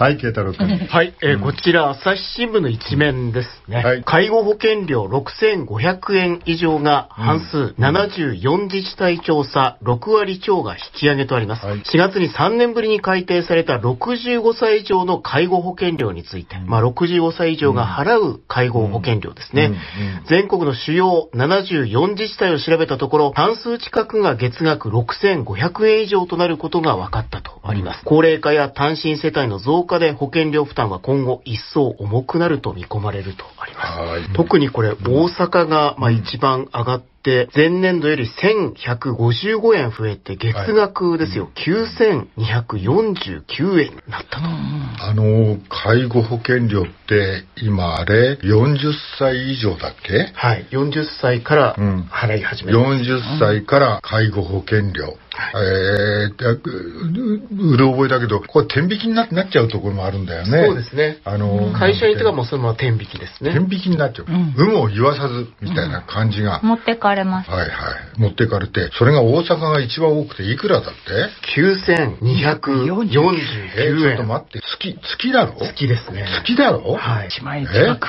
はい、慶太郎君。はい、えー、こちら、朝日新聞の一面ですね。はい、介護保険料6500円以上が半数、うん、74自治体調査、6割超が引き上げとあります、はい、4月に3年ぶりに改定された65歳以上の介護保険料について、まあ、65歳以上が払う介護保険料ですね、うん全国の主要74自治体を調べたところ、半数近くが月額6500円以上となることが分かったとあります。高齢化や単身世帯の増化で保険料負担は今後一層重くなると見込まれるとあります。特にこれ、大阪がまあ一番上がっ、前年度より1155円増えて、月額ですよ、はい、9249円になったと。あの、介護保険料って、今あれ、40歳以上だっけはい、40歳から払い始めます。うん、40歳から介護保険料。はい、えー、うる覚えだけど、これ天引きになっちゃうところもあるんだよね。そうですね。あの会社にとかもそのまま天引きですね。天引きになっちゃう。うん、有無を言わさずみたいな感じが。持って帰かれます。はいはい。持っていかれて、それが大阪が一番多くて、いくらだって ?9249 円。えー、ちょっと待って、月、月だろ月ですね。月だろはい。1万円近く。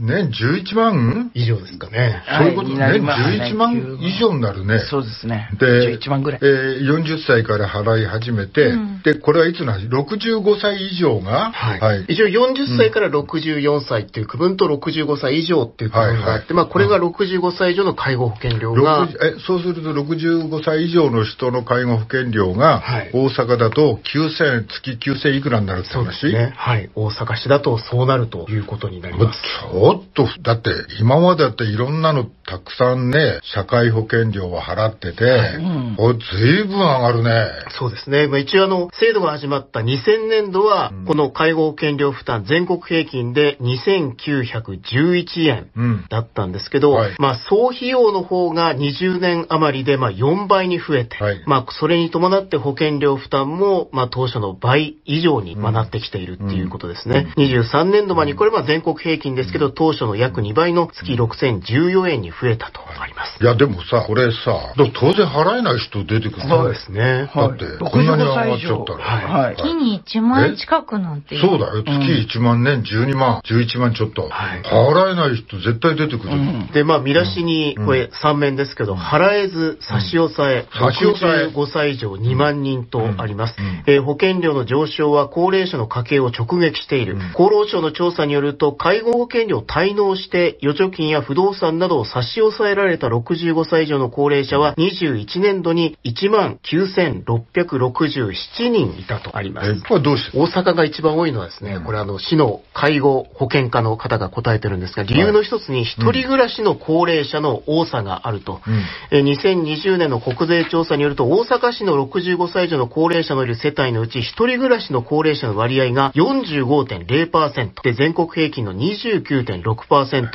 年、え、11万以上ですかね。そういうことはい、ね11万以上になるね。そうですね。で、11万ぐらい。えー、40歳から払い始めて、うん、で、これはいつの話 ?65 歳以上が、はい、はい。一応40歳から64歳っていう区分と65歳以上っていう区分があって、はいはい、まあこれが65歳以上の介介護保険料がえそうすると65歳以上の人の介護保険料が、大阪だと9000月9000いくらになるって話そうですねはい大阪市だとそうなるということになりますちょっとだって今までだっていろんなのたくさんね社会保険料を払ってて、はい、うん、これずいぶん上がるねそうですね、まあ、一応あの制度が始まった2000年度は、うん、この介護保険料負担全国平均で2911円だったんですけど、うんはい、まあ総費用保の方が20年余りでまあ4倍に増えて、はい、まあそれに伴って保険料負担もまあ当初の倍以上にまあなってきているっていうことですね。うん、23年度までにこれは全国平均ですけど、当初の約2倍の月6014円に増えたとあります。いやでもさ、これさ、当然払えない人出てくるそうですね。だって、こんなに上がっちゃったら。月に1万近くなんて。そうだよ。月1万年12万、11万ちょっと。払えない人絶対出てくる。で、まあ見出しに、え、3面ですけど、払えず差し押さえ、65歳以上2万人とあります。え保険料の上昇は高齢者の家計を直撃している。厚労省の調査によると、介護保険料滞納して預貯金や不動産などを差し押さえられた65歳以上の高齢者は21年度に1万9667人いたとあります。これどうして大阪が一番多いのはですね、これあの、市の介護保険課の方が答えてるんですが、理由の一つに一人暮らしの高齢者の多差があると、うん、2020年の国税調査によると大阪市の65歳以上の高齢者のいる世帯のうち1人暮らしの高齢者の割合が45.0%で全国平均の29.6%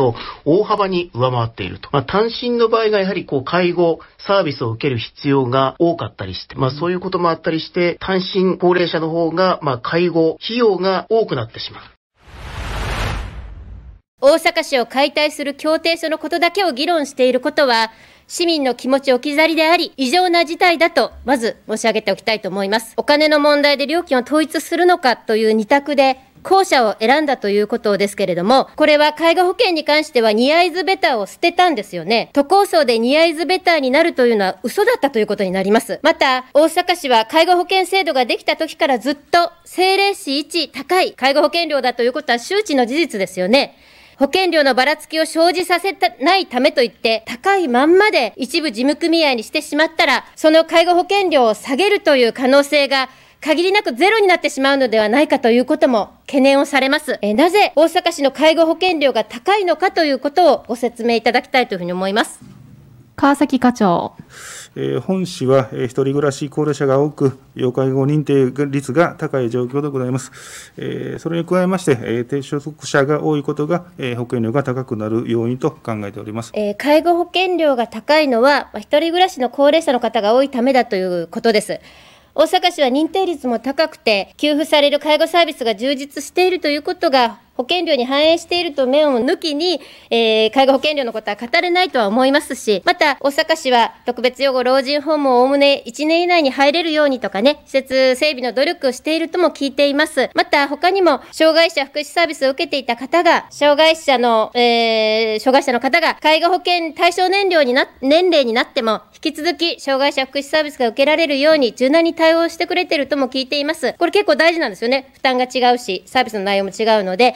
大幅に上回っていると、まあ、単身の場合がやはりこう介護サービスを受ける必要が多かったりして、まあ、そういうこともあったりして単身高齢者の方がまあ介護費用が多くなってしまう大阪市を解体する協定書のことだけを議論していることは、市民の気持ち置き去りであり、異常な事態だと、まず申し上げておきたいと思います。お金の問題で料金を統一するのかという二択で、後者を選んだということですけれども、これは介護保険に関してはニアイズベターを捨てたんですよね。都構想でニアイズベターになるというのは嘘だったということになります。また、大阪市は介護保険制度ができた時からずっと政令市一高い介護保険料だということは周知の事実ですよね。保険料のばらつきを生じさせたないためといって、高いまんまで一部事務組合にしてしまったら、その介護保険料を下げるという可能性が限りなくゼロになってしまうのではないかということも懸念をされます。えなぜ大阪市の介護保険料が高いのかということをご説明いただきたいというふうに思います。川崎課長。え本市はえ一人暮らし高齢者が多く、要介護認定率が高い状況でございます。えそれに加えまして、え低所得者が多いことがえ保険料が高くなる要因と考えております。え介護保険料が高いのは、ま一人暮らしの高齢者の方が多いためだということです。大阪市は認定率も高くて、給付される介護サービスが充実しているということが、保険料に反映していると面を抜きに、えー、介護保険料のことは語れないとは思いますし、また、大阪市は特別養護老人ホームをおおむね1年以内に入れるようにとかね、施設整備の努力をしているとも聞いています。また、他にも、障害者福祉サービスを受けていた方が、障害者の、えー、障害者の方が、介護保険対象年齢にな、年齢になっても、引き続き、障害者福祉サービスが受けられるように柔軟に対応してくれてるとも聞いています。これ結構大事なんですよね。負担が違うし、サービスの内容も違うので、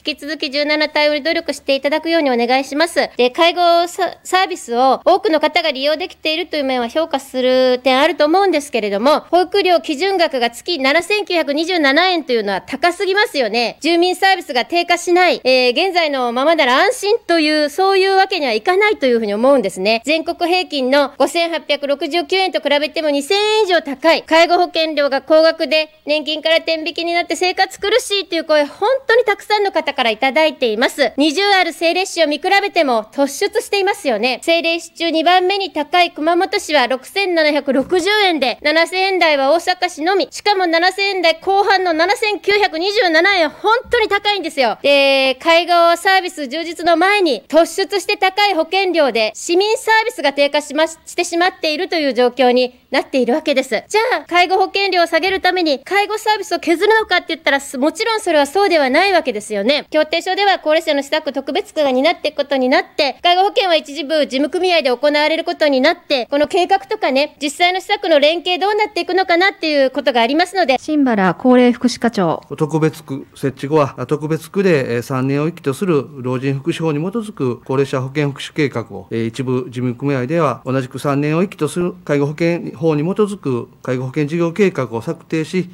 引き続き柔軟な対応に努力していただくようにお願いします。で、介護サービスを多くの方が利用できているという面は評価する点あると思うんですけれども、保育料基準額が月7927円というのは高すぎますよね。住民サービスが低下しない、えー、現在のままなら安心という、そういうわけにはいかないというふうに思うんですね。全国平均の5869円と比べても2000円以上高い。介護保険料が高額で、年金から転引きになって生活苦しいという声、本当にたくさんの方方からいただいています。20ある政令市を見比べても突出していますよね。政令市中2番目に高い熊本市は6760円で、7000円台は大阪市のみ、しかも7000円台後半の7927円、本当に高いんですよ。で、介護サービス充実の前に突出して高い保険料で市民サービスが低下しまし、してしまっているという状況になっているわけです。じゃあ、介護保険料を下げるために、介護サービスを削るのかって言ったら、もちろんそれはそうではないわけですよね。協定書では高齢者の施策特別区が担っていくことになって、介護保険は一時部事務組合で行われることになって、この計画とかね、実際の施策の連携どうなっていくのかなっていうことがありますので。新原高齢福祉課長。特別区設置後は、特別区で3年を生きとする老人福祉法に基づく高齢者保険福祉計画を、一部事務組合では同じく3年を生きとする介護保険法に基づく介護保険事業計画を策定し、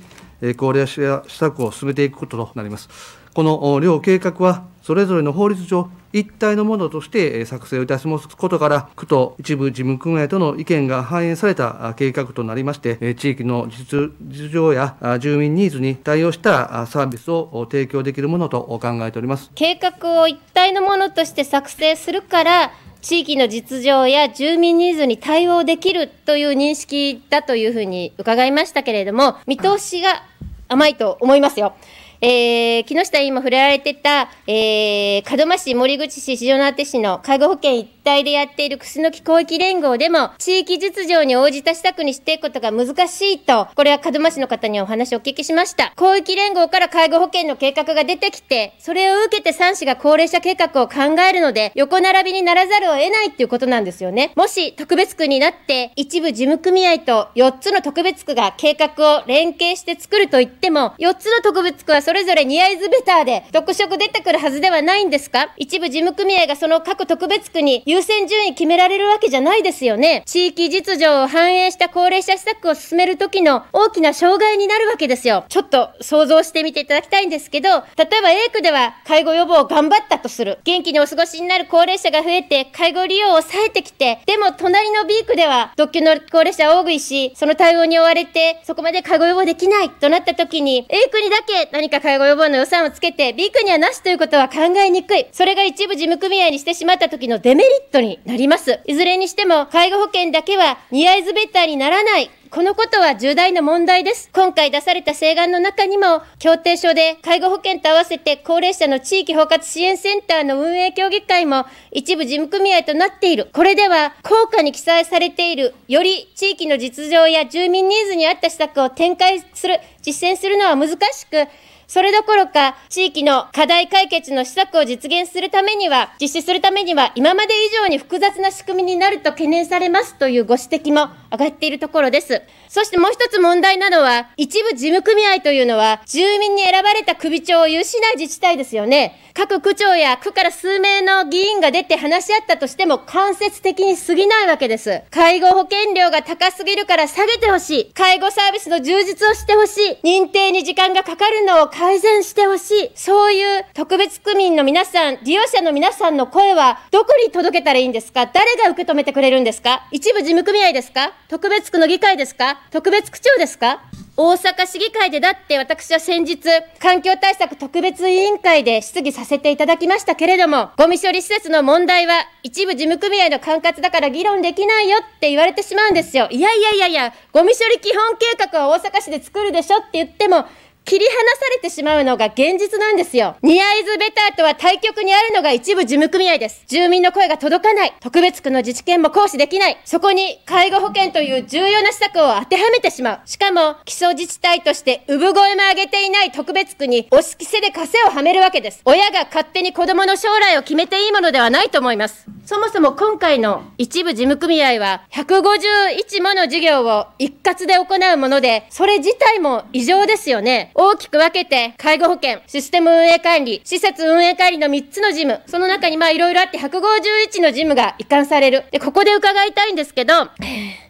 高齢者施策を進めていくこととなります。この両計画はそれぞれの法律上一体のものとして作成をいたしますことから区と一部事務組合との意見が反映された計画となりまして地域の実情や住民ニーズに対応したサービスを提供できるものと考えております計画を一体のものとして作成するから地域の実情や住民ニーズに対応できるという認識だというふうに伺いましたけれども見通しが甘いと思いますよ。えー、木下委員も触れられてた、えー、門真市、森口市、四条畷市の介護保険一体でやっている楠木広域連合でも、地域実情に応じた施策にしていくことが難しいと、これは門真市の方にお話をお聞きしました。広域連合から介護保険の計画が出てきて、それを受けて3市が高齢者計画を考えるので、横並びにならざるを得ないっていうことなんですよね。もし特別区になって、一部事務組合と4つの特別区が計画を連携して作ると言っても、4つの特別区はそれぞれニアイズベターで、特色出てくるはずではないんですか一部事務組合がその各特別区に優優先順位決められるわけじゃないですよね。地域実情を反映した高齢者施策を進める時の大きな障害になるわけですよ。ちょっと想像してみていただきたいんですけど、例えば A 区では介護予防を頑張ったとする。元気にお過ごしになる高齢者が増えて、介護利用を抑えてきて、でも隣の B 区では、独居の高齢者多食いし、その対応に追われて、そこまで介護予防できないとなった時に、A 区にだけ何か介護予防の予算をつけて、B 区にはなしということは考えにくい。それが一部事務組合にしてしまった時のデメリットになります。いずれにしても、介護保険だけは似合いずベッターにならないこのことは重大な問題です。今回出された請願の中にも、協定書で介護保険と合わせて高齢者の地域包括支援センターの運営協議会も一部事務組合となっている。これでは、効果に記載されている、より地域の実情や住民ニーズに合った施策を展開する、実践するのは難しく、それどころか、地域の課題解決の施策を実現するためには、実施するためには、今まで以上に複雑な仕組みになると懸念されますというご指摘も上がっているところです。そしてもう一つ問題なのは、一部事務組合というのは、住民に選ばれた首長を有しない自治体ですよね。各区長や区から数名の議員が出て話し合ったとしても間接的に過ぎないわけです。介護保険料が高すぎるから下げてほしい。介護サービスの充実をしてほしい。認定に時間がかかるのを改善してほしい。そういう特別区民の皆さん、利用者の皆さんの声はどこに届けたらいいんですか誰が受け止めてくれるんですか一部事務組合ですか特別区の議会ですか特別区長ですか大阪市議会でだって私は先日、環境対策特別委員会で質疑させていただきましたけれども、ゴミ処理施設の問題は一部事務組合の管轄だから議論できないよって言われてしまうんですよ。いやいやいやいや、ゴミ処理基本計画は大阪市で作るでしょって言っても、切り離されてしまうのが現実なんですよ。ニアイズベターとは対極にあるのが一部事務組合です。住民の声が届かない。特別区の自治権も行使できない。そこに介護保険という重要な施策を当てはめてしまう。しかも、基礎自治体として産声も上げていない特別区に押し着せで枷をはめるわけです。親が勝手に子供の将来を決めていいものではないと思います。そもそも今回の一部事務組合は、151もの事業を一括で行うもので、それ自体も異常ですよね。大きく分けて、介護保険、システム運営管理、施設運営管理の3つの事務、その中にまあいろいろあって151の事務が移管される。で、ここで伺いたいんですけど、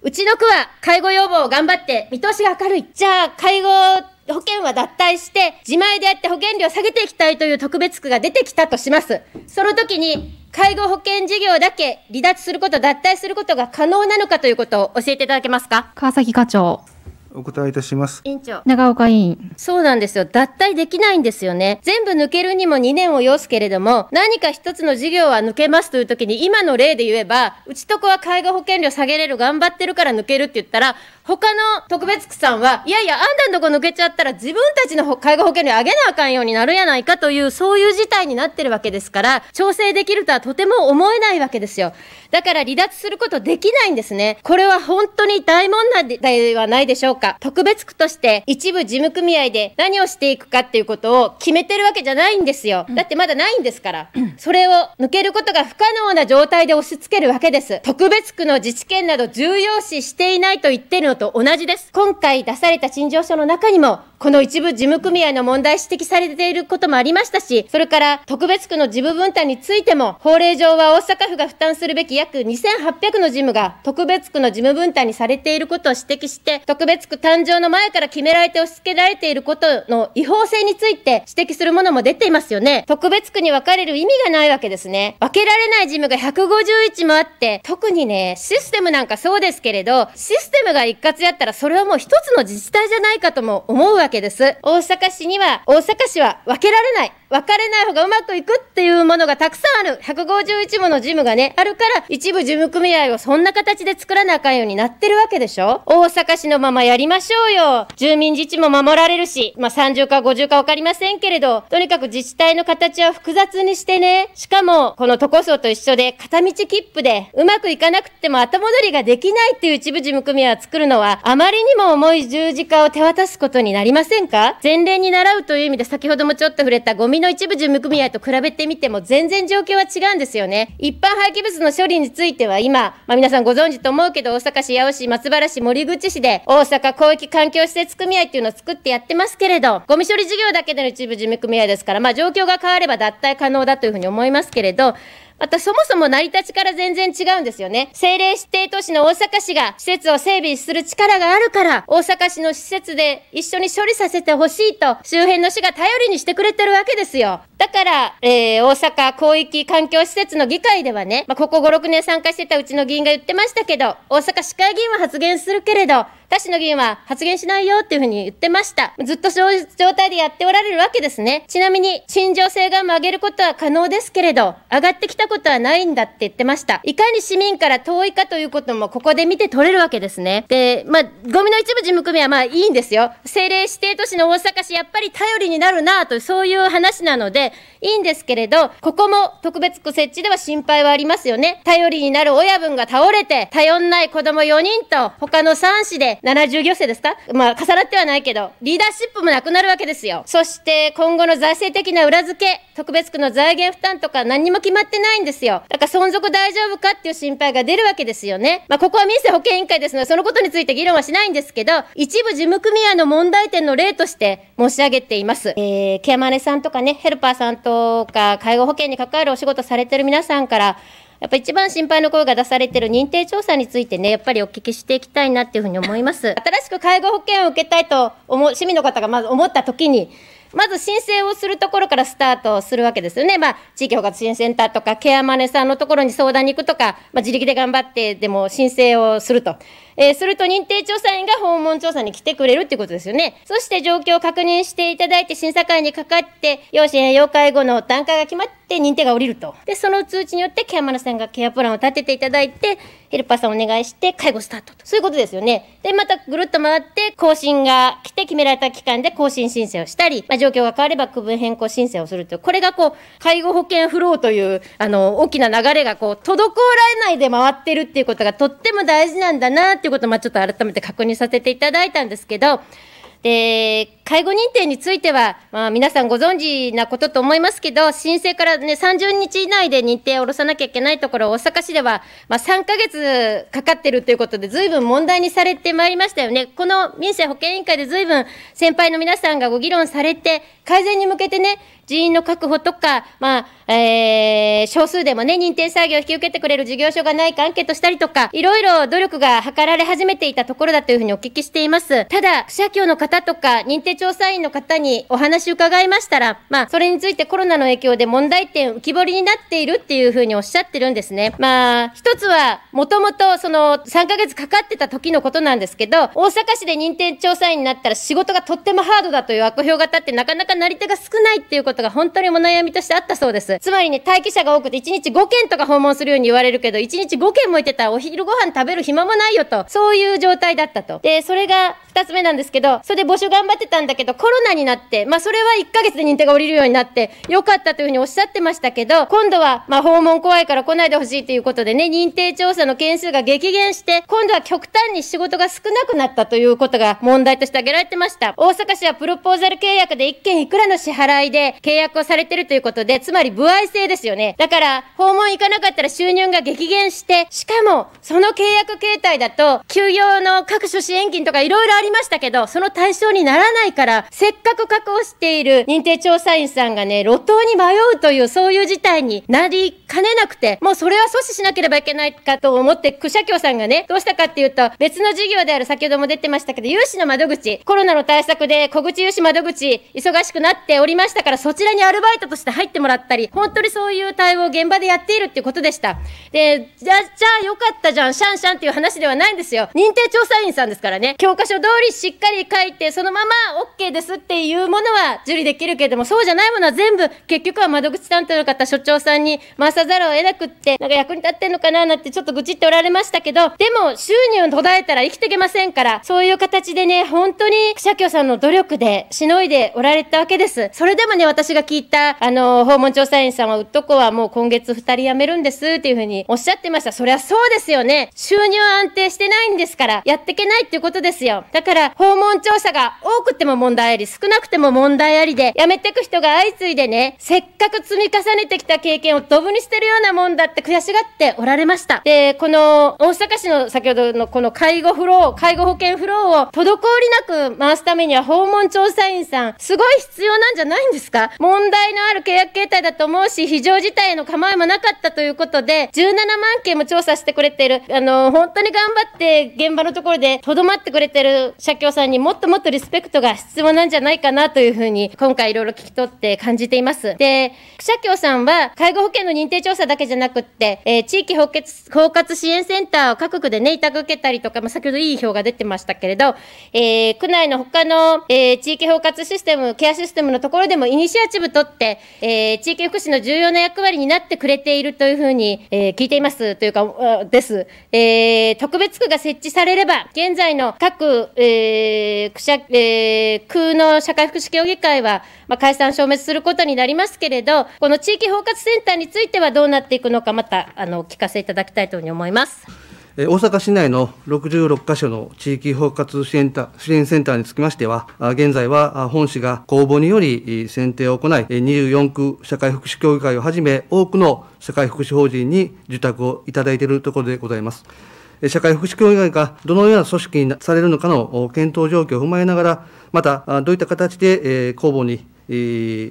うちの区は介護予防を頑張って見通しが明るい。じゃあ、介護保険は脱退して、自前でやって保険料を下げていきたいという特別区が出てきたとします。その時に、介護保険事業だけ離脱すること、脱退することが可能なのかということを教えていただけますか川崎課長。お答えいたします委員長長岡委員そうなんですよ脱退できないんですよね全部抜けるにも2年を要すけれども何か一つの事業は抜けますという時に今の例で言えばうちとこは介護保険料下げれる頑張ってるから抜けるって言ったら他の特別区さんは、いやいや、あんたんとこ抜けちゃったら自分たちの介護保険料上げなあかんようになるやないかという、そういう事態になってるわけですから、調整できるとはとても思えないわけですよ。だから離脱することできないんですね。これは本当に大問題ではないでしょうか。特別区として一部事務組合で何をしていくかっていうことを決めてるわけじゃないんですよ。だってまだないんですから。それを抜けることが不可能な状態で押し付けるわけです。特別区の自治権など重要視していないと言ってるのと同じです。今回出された陳情書の中にも、この一部事務組合の問題指摘されていることもありましたし、それから特別区の事務分担についても、法令上は大阪府が負担するべき約2800の事務が特別区の事務分担にされていることを指摘して、特別区誕生の前から決められて押し付けられていることの違法性について指摘するものも出ていますよね。特別区に分かれる意味がないわけですね。分けられない事務が151もあって、特にね、システムなんかそうですけれど、システムがいか活やったらそれはもう一つの自治体じゃないかとも思うわけです。大阪市には、大阪市は分けられない。別れない方がうまくいくっていうものがたくさんある。151ものジムがね、あるから、一部事務組合をそんな形で作らなあかんようになってるわけでしょ大阪市のままやりましょうよ。住民自治も守られるし、まあ、30か50か分かりませんけれど、とにかく自治体の形は複雑にしてね、しかも、この都構想と一緒で、片道切符で、うまくいかなくても後戻りができないっていう一部事務組合を作るのは、あまりにも重い十字架を手渡すことになりませんか前例に習うという意味で、先ほどもちょっと触れたゴミの一部事務組合と比べてみても全然状況は違うんですよね。一般廃棄物の処理については今、まあ、皆さんご存知と思うけど、大阪市八尾市、松原市、森口市で、大阪広域環境施設組合っていうのを作ってやってますけれど、ゴミ処理事業だけでの一部事務組合ですから、まあ状況が変われば脱退可能だというふうに思いますけれど、またそもそも成り立ちから全然違うんですよね。政令指定都市の大阪市が施設を整備する力があるから、大阪市の施設で一緒に処理させてほしいと、周辺の市が頼りにしてくれてるわけですよ。だから、えー、大阪広域環境施設の議会ではね、まあ、ここ5、6年参加してたうちの議員が言ってましたけど、大阪市会議員は発言するけれど、他市の議員は発言しないよっていうふうに言ってました。ずっとそういう状態でやっておられるわけですね。ちなみに、陳情性が曲上げることは可能ですけれど、上がってきたことはないんだって言ってました。いかに市民から遠いかということもここで見て取れるわけですね。で、まあ、ゴミの一部事務組はまあいいんですよ。政令指定都市の大阪市、やっぱり頼りになるなとそういう話なので、いいんですけれど、ここも特別区設置では心配はありますよね。頼りになる親分が倒れて、頼んない子供4人と、他の3市で70行政ですかまあ、重なってはないけど、リーダーシップもなくなるわけですよ。そして今後の財政的な裏付け、特別区の財源負担とか何も決まってないんですよ。だから存続大丈夫かっていう心配が出るわけですよね。まあ、ここは民生保健委員会ですので、そのことについて議論はしないんですけど、一部事務組合の問題点の例として申し上げています。えー、ケアマネさんとかね、ヘルパーさんとか介護保険に関わるお仕事されてる皆さんからやっぱ一番心配の声が出されてる認定調査についてね、やっぱりお聞きしていきたいなっていうふうに思います。新しく介護保険を受けたいと思う、市民の方がまず思ったときに、まず申請をするところからスタートするわけですよね。まあ、地域包括支援センターとか、ケアマネさんのところに相談に行くとか、まあ、自力で頑張ってでも申請をすると。えー、すると認定調査員が訪問調査に来てくれるってことですよね。そして状況を確認していただいて審査会にかかって、養子援要介護の段階が決まって認定が下りると。で、その通知によってケアマナさんがケアプランを立てていただいて、ヘルパーさんお願いして介護スタートと。そういうことですよね。で、またぐるっと回って、更新が来て決められた期間で更新申請をしたり、まあ、状況が変われば区分変更申請をするとこれがこう、介護保険フローという、あの、大きな流れがこう、滞らないで回ってるっていうことがとっても大事なんだなってということを、まあ、ちょっと改めて確認させていただいたんですけど、で、介護認定については、まあ、皆さんご存知なことと思いますけど、申請から、ね、30日以内で認定を下ろさなきゃいけないところ、大阪市では、まあ、3ヶ月かかってるということで、ずいぶん問題にされてまいりましたよね。この民生保健委員会でずいぶん先輩の皆さんがご議論されて、改善に向けてね、人員の確保とか、まあ、えー、少数でもね、認定作業を引き受けてくれる事業所がないかアンケートしたりとか、いろいろ努力が図られ始めていたところだというふうにお聞きしています。ただ、社協の方とか、認定調査員の方にお話伺いましたら、まあ、それについてコロナの影響で問題点浮き彫りになっているっていうふうにおっしゃってるんですね。まあ、一つは、もともとその3ヶ月かかってた時のことなんですけど、大阪市で認定調査員になったら仕事がとってもハードだという悪評が立ってなかなかなり手が少ないっていうことが本当にお悩みとしてあったそうです。つまりね、待機者が多くて1日5件とか訪問するように言われるけど、1日5件もいてたらお昼ご飯食べる暇もないよと、そういう状態だったと。で、それが2つ目なんですけど、それで募集頑張ってたんだけど、コロナになって、まあそれは1ヶ月で認定が降りるようになって、よかったというふうにおっしゃってましたけど、今度は、まあ訪問怖いから来ないでほしいということでね、認定調査の件数が激減して、今度は極端に仕事が少なくなったということが問題として挙げられてました。大阪市はプロポーザル契約で1件いくらの支払いで契約をされてるということで、つまり歩合制ですよね。だから、訪問行かなかったら収入が激減して、しかも、その契約形態だと、休業の各種支援金とかいろいろありましたけど、その対象にならないからせっかく確保している認定調査員さんがね、路頭に迷うというそういう事態になりかねなくて、もうそれは阻止しなければいけないかと思って、区社協さんがね、どうしたかっていうと、別の事業である先ほども出てましたけど、融資の窓口、コロナの対策で小口融資窓口、忙しくなっておりましたから、そちらにアルバイトとして入ってもらったり、本当にそういう対応を現場でやっているっていうことでした。で、じゃ、じゃあよかったじゃん、シャンシャンっていう話ではないんですよ。認定調査員さんですからね、教科書通りしっかり書いて、そのまま OK ですっていうものは受理できるけれども、そうじゃないものは全部、結局は窓口担当の方、所長さんに回さざるを得なくって、なんか役に立ってんのかななんてちょっと愚痴っておられましたけど、でも収入途絶えたら生きていけませんから、そういう形でね、本当に社協さんの努力でしのいでおられたわけです。それでもね、私が聞いた、あの、訪問調査員さんは、うっとこはもう今月2人辞めるんですっていうふうにおっしゃってました。そりゃそうですよね。収入安定してないんですから、やっていけないっていうことですよ。だから、訪問調査が多くても問題あり、少なくても問題ありで、辞めてく人が相次いでね、せっかく積み重ねてきた経験をドブにしてるようなもんだって悔しがっておられました。で、この大阪市の先ほどのこの介護フロー、介護保険フローを滞りなく回すためには訪問調査員さん、すごい必要なんじゃないんですか問題のある契約形態だと思うし、非常事態への構えもなかったということで、17万件も調査してくれてる、あの、本当に頑張って現場のところでとどまってくれてる社協さんにもっともっとリスペクトが質問なんじゃないかなというふうに、今回いろいろ聞き取って感じています。で、社協さんは、介護保険の認定調査だけじゃなくって、えー、地域包括支援センターを各区でね、委託受けたりとか、まあ、先ほどいい表が出てましたけれど、えー、区内の他の、えー、地域包括システム、ケアシステムのところでもイニシアチブ取って、えー、地域福祉の重要な役割になってくれているというふうに、えー、聞いていますというか、です。えー、特別区が設置されれば、現在の各、えー、区社、えーえー、空の社会福祉協議会は、まあ、解散消滅することになりますけれど、この地域包括センターについてはどうなっていくのか、またあの聞かせいただきたいというふうに思います。大阪市内の66カ所の地域包括支援支援センターにつきましては、現在は本市が公募により選定を行い、24区社会福祉協議会をはじめ、多くの社会福祉法人に受託をいただいているところでございます。社会福祉協議会がどのような組織にされるのかの検討状況を踏まえながら、また、どういった形で公募に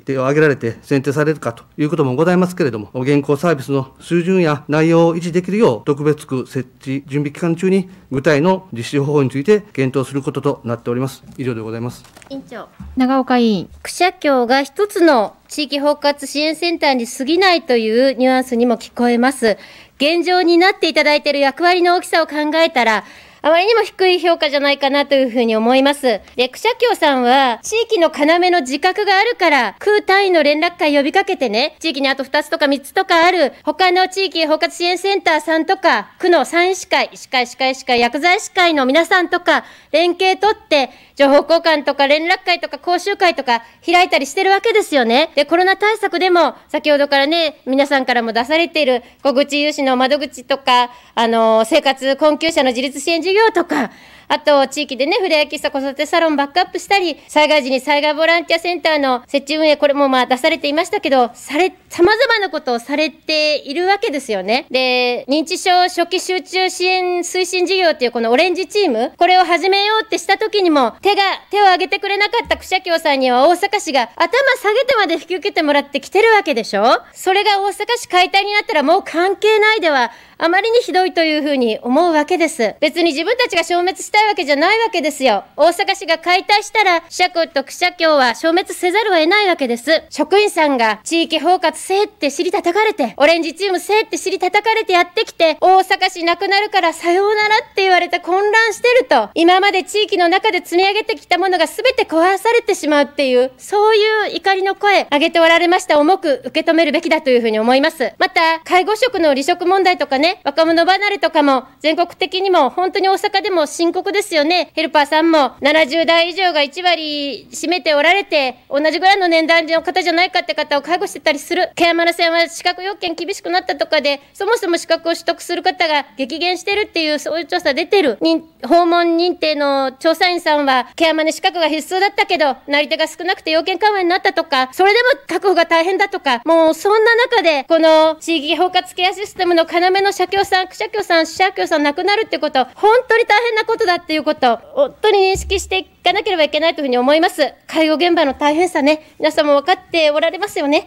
手を挙げられて選定されるかということもございますけれども、現行サービスの水準や内容を維持できるよう、特別区設置準備期間中に具体の実施方法について検討することとなっております。以上でございます。委員長、長岡委員、社協が一つの地域包括支援センターに過ぎないというニュアンスにも聞こえます。現状になっていただいている役割の大きさを考えたら、あまりにも低い評価じゃないかなというふうに思います。で、クシャキョさんは、地域の要の自覚があるから、空単位の連絡会呼びかけてね、地域にあと2つとか3つとかある、他の地域包括支援センターさんとか、区の産医師会、医師会、歯科医師会、薬剤師会の皆さんとか、連携取って、情報交換とか連絡会とか講習会とか開いたりしてるわけですよね。で、コロナ対策でも、先ほどからね、皆さんからも出されている小口融資の窓口とか、あの、生活困窮者の自立支援事業とか、あと、地域でね、ふれあき喫子育てサロンバックアップしたり、災害時に災害ボランティアセンターの設置運営、これもまあ出されていましたけど、され、様々なことをされているわけですよね。で、認知症初期集中支援推進事業っていうこのオレンジチーム、これを始めようってした時にも、手が、手を挙げてくれなかったょうさんには大阪市が頭下げてまで引き受けてもらってきてるわけでしょそれが大阪市解体になったらもう関係ないではあまりにひどいというふうに思うわけです。別に自分たちが消滅したいわけじゃないわけですよ。大阪市が解体したら、社区と社協は消滅せざるを得ないわけです。職員さんが地域包括せえって尻叩かれて、オレンジチームせえって尻叩かれてやってきて、大阪市なくなるからさようならって言われて混乱してると、今まで地域の中で積み上げてきたものが全て壊されてしまうっていう、そういう怒りの声、上げておられました。重く受け止めるべきだというふうに思います。また、介護職の離職問題とかね、ね。若者離れとかも全国的にも本当に大阪でも深刻ですよね。ヘルパーさんも70代以上が1割占めておられて、同じぐらいの年代の方じゃないかって方を介護してたりする。ケアマラ線は資格要件厳しくなったとかで、そもそも資格を取得する方が激減してるっていう、そういう調査出てる。訪問認定の調査員さんは、ケアマネ資格が必須だったけど、なり手が少なくて要件緩和になったとか、それでも確保が大変だとか、もうそんな中で、この地域包括ケアシステムの要の社協さん、社協さん、社協さん亡くなるってこと、本当に大変なことだっていうこと、本当に認識していかなければいけないというふうに思います。介護現場の大変さね、皆さんも分かっておられますよね。